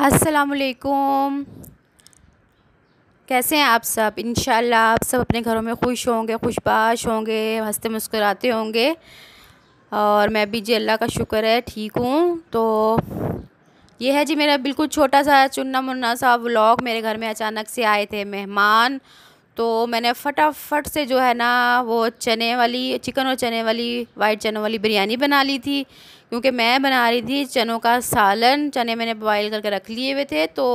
असलकुम कैसे हैं आप सब इन आप सब अपने घरों में खुश होंगे खुशबाश होंगे हंसते मुस्कुराते होंगे और मैं भी जी अल्लाह का शुक्र है ठीक हूँ तो ये है जी मेरा बिल्कुल छोटा सा चुन्ना मुन्ना सा व्लॉग मेरे घर में अचानक से आए थे मेहमान तो मैंने फटाफट से जो है ना वो चने वाली चिकन और चने वाली वाइट चनों वाली बिरयानी बना ली थी क्योंकि मैं बना रही थी चनों का सालन चने मैंने बॉयल करके रख लिए हुए थे तो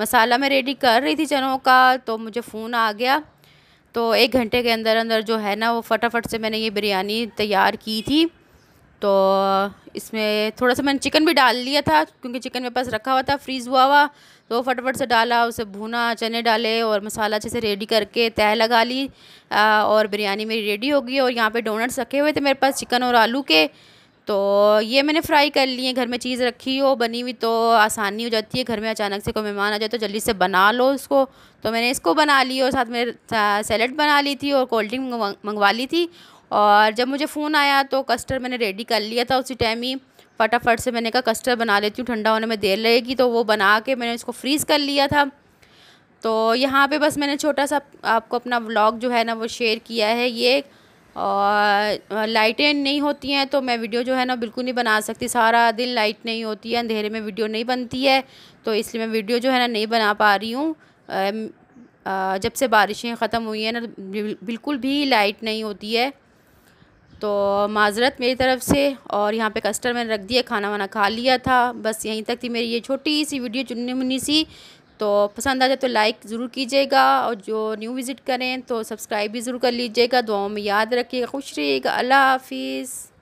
मसाला मैं रेडी कर रही थी चनों का तो मुझे फ़ोन आ गया तो एक घंटे के अंदर अंदर जो है ना वो फटाफट से मैंने ये बिरयानी तैयार की थी तो इसमें थोड़ा सा मैंने चिकन भी डाल लिया था क्योंकि चिकन मेरे पास रखा हुआ था फ्रीज़ हुआ हुआ तो फटाफट से डाला उसे भुना चने डाले और मसाला अच्छे से रेडी करके तह लगा ली आ, और बिरयानी मेरी रेडी हो गई और यहाँ पे डोनट्स रखे हुए थे मेरे पास चिकन और आलू के तो ये मैंने फ्राई कर लिए घर में चीज़ रखी हो बनी हुई तो आसानी हो जाती है घर में अचानक से कोई मेहमान आ जाए तो जल्दी से बना लो उसको तो मैंने इसको बना ली और साथ में सैलड बना ली थी और कोल्ड ड्रिंक मंगवा ली थी और जब मुझे फ़ोन आया तो कस्टर्ड मैंने रेडी कर लिया था उसी टाइम ही फटाफट से मैंने कहा कस्टर्ड बना लेती हूँ ठंडा होने में देर लगेगी तो वो बना के मैंने इसको फ्रीज़ कर लिया था तो यहाँ पे बस मैंने छोटा सा आपको अपना व्लॉग जो है ना वो शेयर किया है ये और लाइटें नहीं होती हैं तो मैं वीडियो जो है ना बिल्कुल नहीं बना सकती सारा दिन लाइट नहीं होती है अंधेरे में वीडियो नहीं बनती है तो इसलिए मैं वीडियो जो है ना नहीं बना पा रही हूँ जब से बारिशें ख़त्म हुई हैं ना बिल्कुल भी लाइट नहीं होती है तो माजरत मेरी तरफ़ से और यहाँ पे कस्टर मैंने रख दिया खाना वाना खा लिया था बस यहीं तक थी मेरी ये छोटी सी वीडियो चुन्नी मुन्नी सी तो पसंद आ जाए तो लाइक ज़रूर कीजिएगा और जो न्यू विज़िट करें तो सब्सक्राइब भी ज़रूर कर लीजिएगा दुआओं में याद रखिएगा खुश रहिएगा अल्लाह हाफिज़